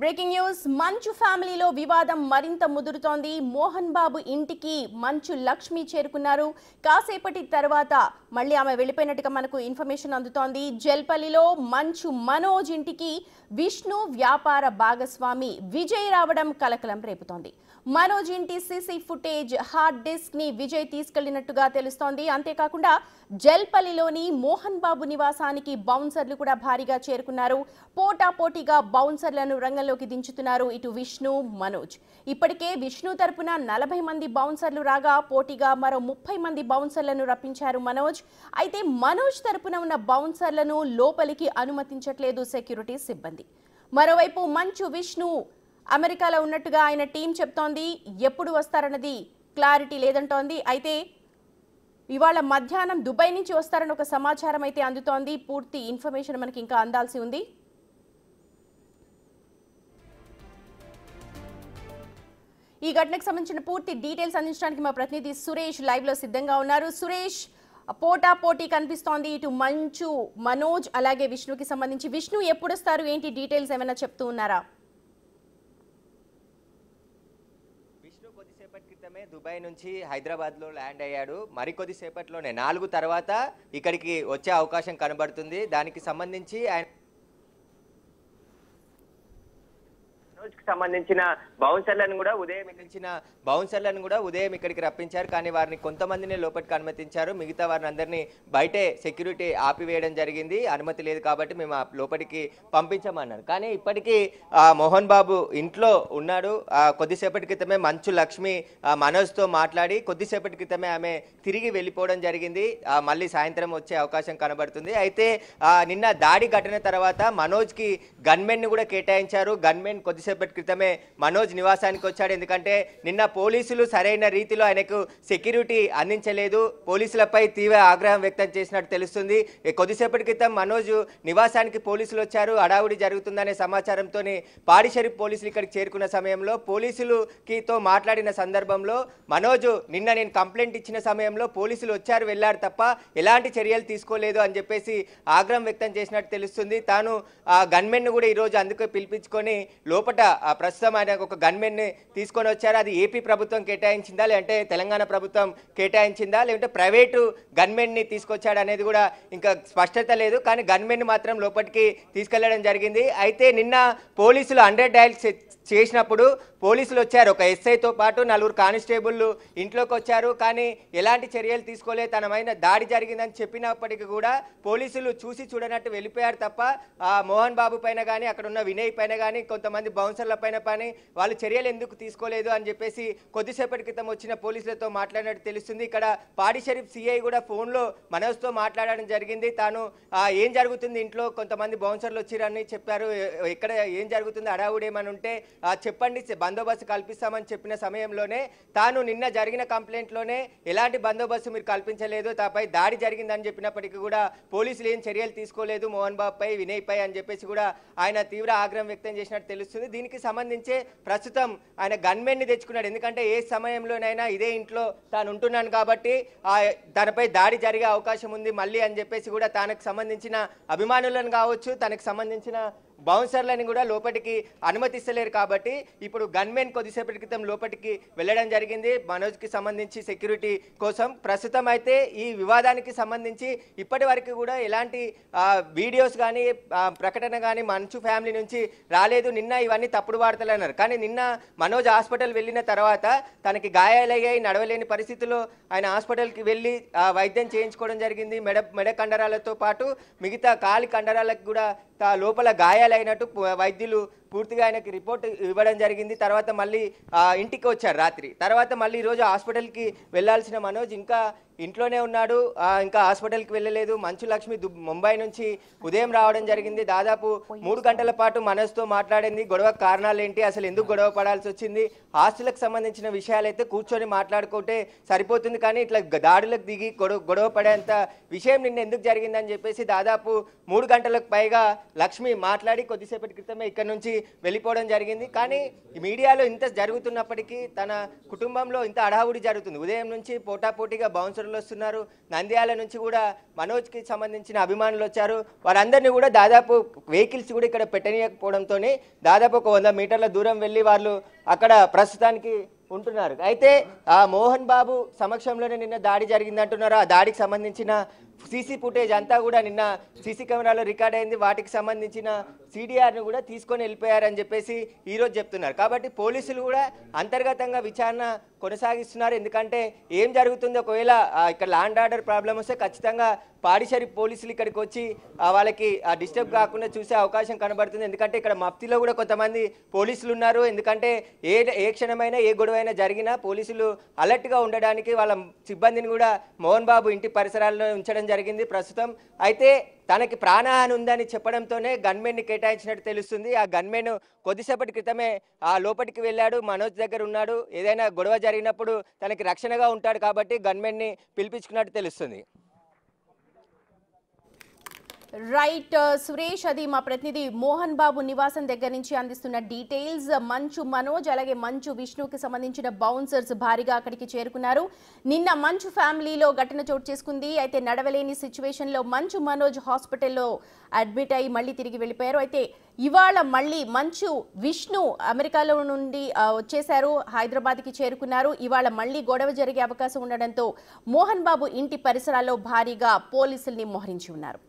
breaking news మంచు ఫ్యామిలీలో వివాదం మరింత ముదురుతోంది మోహన్ బాబు ఇంటికి మంచు లక్ష్మి చేరుకున్నారు కాసేపటి తర్వాత మళ్ళీ ఆమె వెళ్ళిపోయినట్టుగా మనకు ఇన్ఫర్మేషన్ అందుతోంది జల్పల్లిలో మంచు మనోజ్ ఇంటికి విష్ణు వ్యాపార భాగస్వామి విజయ్ రావడం కలకలం రేపుతోంది మనోజ్ ఇంటి సీసీ ఫుటేజ్ హార్డ్ డిస్క్ ని విజయ్ తీసుకెళ్లినట్టుగా తెలుస్తోంది అంతేకాకుండా జల్పల్లిలోని మోహన్ బాబు నివాసానికి బౌన్సర్లు కూడా భారీగా చేరుకున్నారు పోటా పోటీగా బౌన్సర్లను రంగంలోకి దించుతున్నారు ఇటు విష్ణు మనోజ్ ఇప్పటికే విష్ణు తరపున నలభై మంది బౌన్సర్లు రాగా పోటీగా మరో ముప్పై మంది బౌన్సర్లను రప్పించారు మనోజ్ అయితే మనోజ్ తరపున ఉన్న బౌన్సర్లను లోపలికి అనుమతించట్లేదు సెక్యూరిటీ సిబ్బంది మరోవైపు మంచు విష్ణు అమెరికాలో ఉన్నట్టుగా ఆయన టీం చెప్తోంది ఎప్పుడు వస్తారన్నది క్లారిటీ లేదంటోంది అయితే ఇవాళ మధ్యాహ్నం దుబాయ్ నుంచి వస్తారని ఒక సమాచారం అయితే అందుతోంది పూర్తి ఇన్ఫర్మేషన్ మనకి ఇంకా అందాల్సి ఉంది ఈ ఘటనకు సంబంధించిన పూర్తి డీటెయిల్స్ అందించడానికి మా ప్రతినిధి సురేష్ లైవ్లో సిద్ధంగా ఉన్నారు సురేష్ పోటా పోటీ కనిపిస్తోంది ఇటు మంచు మనోజ్ అలాగే విష్ణుకి సంబంధించి విష్ణు ఎప్పుడు వస్తారు ఏంటి డీటెయిల్స్ ఏమైనా చెప్తూ ఉన్నారా కొద్దిసేపటి క్రితమే దుబాయ్ నుంచి హైదరాబాద్లో ల్యాండ్ అయ్యాడు మరి కొద్దిసేపట్లోనే నాలుగు తర్వాత ఇక్కడికి వచ్చే అవకాశం కనబడుతుంది దానికి సంబంధించి ఆయన కి సంబంధించిన బౌన్సర్లను కూడా ఉదయం ఇచ్చిన బౌన్సర్లను కూడా ఉదయం ఇక్కడికి రప్పించారు కానీ వారిని కొంతమందిని లోపలికి అనుమతించారు మిగతా వారిని అందరినీ బయటే సెక్యూరిటీ ఆపివేయడం జరిగింది అనుమతి లేదు కాబట్టి మేము లోపలికి పంపించమన్నారు కానీ ఇప్పటికీ మోహన్ బాబు ఇంట్లో ఉన్నాడు కొద్దిసేపటి క్రితమే మంచు లక్ష్మి మనోజ్తో మాట్లాడి కొద్దిసేపటి క్రితమే ఆమె తిరిగి వెళ్ళిపోవడం జరిగింది మళ్ళీ సాయంత్రం వచ్చే అవకాశం కనబడుతుంది అయితే నిన్న దాడి ఘటన తర్వాత మనోజ్కి గన్మెన్ను కూడా కేటాయించారు గన్మెన్ కొద్దిసేపు కొద్దిసేపటి క్రితమే మనోజ్ నివాసానికి వచ్చాడు ఎందుకంటే నిన్న పోలీసులు సరైన రీతిలో ఆయనకు సెక్యూరిటీ అందించలేదు పోలీసులపై తీవ్ర ఆగ్రహం వ్యక్తం చేసినట్టు తెలుస్తుంది కొద్దిసేపటి క్రితం మనోజ్ నివాసానికి పోలీసులు వచ్చారు అడావుడి జరుగుతుందనే సమాచారంతో పాడిషరీఫ్ పోలీసులు ఇక్కడికి చేరుకున్న సమయంలో పోలీసులుకితో మాట్లాడిన సందర్భంలో మనోజ్ నిన్న నేను కంప్లైంట్ ఇచ్చిన సమయంలో పోలీసులు వచ్చారు వెళ్ళారు తప్ప ఎలాంటి చర్యలు తీసుకోలేదు అని చెప్పేసి ఆగ్రహం వ్యక్తం చేసినట్టు తెలుస్తుంది తాను ఆ గన్మెన్ను కూడా ఈరోజు అందుకే పిలిపించుకొని లోపట మొదట ప్రస్తుతం ఆయన ఒక ని తీసుకొని వచ్చారు అది ఏపీ ప్రభుత్వం కేటాయించిందా లేదంటే తెలంగాణ ప్రభుత్వం కేటాయించిందా లేదంటే ప్రైవేటు గన్మెన్ని తీసుకొచ్చాడు అనేది కూడా ఇంకా స్పష్టత లేదు కానీ గన్మెన్ని మాత్రం లోపలికి తీసుకెళ్లడం జరిగింది అయితే నిన్న పోలీసులు హండ్రెడ్ డయల్ చేసినప్పుడు పోలీసులు వచ్చారు ఒక ఎస్ఐతో పాటు నలుగురు కానిస్టేబుల్లు ఇంట్లోకి వచ్చారు కానీ ఎలాంటి చర్యలు తీసుకోలే తనమైన దాడి జరిగిందని చెప్పినప్పటికీ కూడా పోలీసులు చూసి చూడనట్టు వెళ్ళిపోయారు తప్ప మోహన్ బాబు పైన కానీ అక్కడ ఉన్న వినయ్ పైన కానీ కొంతమంది బౌన్సర్ల పైన కానీ వాళ్ళు చర్యలు ఎందుకు తీసుకోలేదు అని చెప్పేసి కొద్దిసేపటి క్రితం వచ్చిన పోలీసులతో మాట్లాడినట్టు తెలుస్తుంది ఇక్కడ పాడి షరీఫ్ సిఐ కూడా ఫోన్లో మనోజ్తో మాట్లాడడం జరిగింది తాను ఏం జరుగుతుంది ఇంట్లో కొంతమంది బౌన్సర్లు వచ్చిరని చెప్పారు ఇక్కడ ఏం జరుగుతుంది అడావుడేమని ఉంటే చెప్పండి బందోబస్తు కల్పిస్తామని చెప్పిన సమయంలోనే తాను నిన్న జరిగిన కంప్లైంట్లోనే ఎలాంటి బందోబస్తు మీరు కల్పించలేదు తపై దాడి జరిగిందని చెప్పినప్పటికీ కూడా పోలీసులు ఏం చర్యలు తీసుకోలేదు మోహన్ బాబుపై వినయ్పై అని చెప్పేసి కూడా ఆయన తీవ్ర ఆగ్రహం వ్యక్తం చేసినట్టు తెలుస్తుంది దీనికి సంబంధించి ప్రస్తుతం ఆయన గన్మెన్ని తెచ్చుకున్నాడు ఎందుకంటే ఏ సమయంలోనైనా ఇదే ఇంట్లో తాను ఉంటున్నాను కాబట్టి తనపై దాడి జరిగే అవకాశం ఉంది మళ్ళీ అని చెప్పేసి కూడా తనకు సంబంధించిన అభిమానులను కావచ్చు తనకు సంబంధించిన బౌన్సర్లని కూడా లోపలికి అనుమతిస్తలేరు కాబట్టి ఇప్పుడు గన్మెన్ కొద్దిసేపటి క్రితం లోపలికి వెళ్ళడం జరిగింది మనోజ్కి సంబంధించి సెక్యూరిటీ కోసం ప్రస్తుతం అయితే ఈ వివాదానికి సంబంధించి ఇప్పటి వరకు కూడా ఎలాంటి వీడియోస్ కానీ ప్రకటన కానీ మంచు ఫ్యామిలీ నుంచి రాలేదు నిన్న ఇవన్నీ తప్పుడు వార్తలు అన్నారు కానీ నిన్న మనోజ్ హాస్పిటల్ వెళ్ళిన తర్వాత తనకి గాయాలయ్యాయి నడవలేని పరిస్థితిలో ఆయన హాస్పిటల్కి వెళ్ళి వైద్యం చేయించుకోవడం జరిగింది మెడ మెడ కండరాలతో పాటు మిగతా కాలి కండరాలకు కూడా లోపల గాయాలైనట్టు వైద్యులు పూర్తిగా ఆయనకి రిపోర్ట్ ఇవ్వడం జరిగింది తర్వాత మళ్ళీ ఇంటికి వచ్చారు రాత్రి తర్వాత మళ్ళీ ఈరోజు హాస్పిటల్కి వెళ్లాల్సిన మనోజ్ ఇంకా ఇంట్లోనే ఉన్నాడు ఇంకా హాస్పిటల్కి వెళ్ళలేదు మంచు లక్ష్మి ముంబై నుంచి ఉదయం రావడం జరిగింది దాదాపు మూడు గంటల పాటు మనోజ్తో మాట్లాడింది గొడవ కారణాలు ఏంటి అసలు ఎందుకు గొడవ పడాల్సి వచ్చింది హాస్టల్కి సంబంధించిన విషయాలైతే కూర్చొని మాట్లాడుకుంటే సరిపోతుంది కానీ ఇట్లా దాడులకు దిగి గొడవ గొడవ పడేంత విషయం నిన్న ఎందుకు జరిగిందని చెప్పేసి దాదాపు మూడు గంటలకు పైగా లక్ష్మి మాట్లాడి కొద్దిసేపటి క్రితమే ఇక్కడ నుంచి వెళ్ళిపోవడం జరిగింది కానీ మీడియాలో ఇంత జరుగుతున్నప్పటికీ తన కుటుంబంలో ఇంత అడావుడి జరుగుతుంది ఉదయం నుంచి పోటాపోటీగా బౌన్సర్లు వస్తున్నారు నంద్యాల నుంచి కూడా మనోజ్కి సంబంధించిన అభిమానులు వచ్చారు వారందరినీ కూడా దాదాపు వెహికల్స్ కూడా ఇక్కడ పెట్టనీయకపోవడంతోనే దాదాపు ఒక వంద మీటర్ల దూరం వెళ్ళి వాళ్ళు అక్కడ ప్రస్తుతానికి ఉంటున్నారు అయితే ఆ మోహన్ బాబు సమక్షంలోనే నిన్న దాడి జరిగిందంటున్నారు ఆ దాడికి సంబంధించిన సీసీ ఫుటేజ్ అంతా కూడా నిన్న సీసీ కెమెరాలో రికార్డ్ అయింది వాటికి సంబంధించిన సిడిఆర్ను కూడా తీసుకొని వెళ్ళిపోయారని చెప్పేసి ఈరోజు చెప్తున్నారు కాబట్టి పోలీసులు కూడా అంతర్గతంగా విచారణ కొనసాగిస్తున్నారు ఎందుకంటే ఏం జరుగుతుంది ఒకవేళ ఇక్కడ ల్యాండ్ ఆర్డర్ ప్రాబ్లం వస్తే ఖచ్చితంగా పాడిషరి పోలీసులు ఇక్కడికి వచ్చి వాళ్ళకి డిస్టర్బ్ కాకుండా చూసే అవకాశం కనబడుతుంది ఎందుకంటే ఇక్కడ మఫ్తిలో కూడా కొంతమంది పోలీసులు ఉన్నారు ఎందుకంటే ఏ ఏ క్షణమైనా ఏ గొడవైనా జరిగినా పోలీసులు అలర్ట్గా ఉండడానికి వాళ్ళ సిబ్బందిని కూడా మోహన్ బాబు ఇంటి పరిసరాల్లో ఉంచడం జరిగింది ప్రస్తుతం అయితే తనకి ప్రాణహాని ఉందని చెప్పడంతోనే గన్మెన్ని కేటాయించినట్టు తెలుస్తుంది ఆ గన్మెన్ కొద్దిసేపటి క్రితమే ఆ లోపలికి వెళ్ళాడు మనోజ్ దగ్గర ఉన్నాడు ఏదైనా గొడవ జరిగినప్పుడు తనకి రక్షణగా ఉంటాడు కాబట్టి గన్మెన్ని పిలిపించుకున్నట్టు తెలుస్తుంది రైట్ uh, సురేష్ అది మా ప్రతినిధి మోహన్ బాబు నివాసం దగ్గర నుంచి అందిస్తున్న డీటెయిల్స్ మంచు మనోజ్ అలాగే మంచు విష్ణుకి సంబంధించిన బౌన్సర్స్ భారీగా అక్కడికి చేరుకున్నారు నిన్న మంచు ఫ్యామిలీలో ఘటన చోటు చేసుకుంది అయితే నడవలేని సిచ్యువేషన్లో మంచు మనోజ్ హాస్పిటల్లో అడ్మిట్ అయ్యి మళ్ళీ తిరిగి వెళ్ళిపోయారు అయితే ఇవాళ మళ్ళీ మంచు విష్ణు అమెరికాలో నుండి uh, వచ్చేశారు హైదరాబాద్కి చేరుకున్నారు ఇవాళ మళ్ళీ గొడవ జరిగే అవకాశం ఉండడంతో మోహన్ బాబు ఇంటి పరిసరాల్లో భారీగా పోలీసుల్ని మోహరించి ఉన్నారు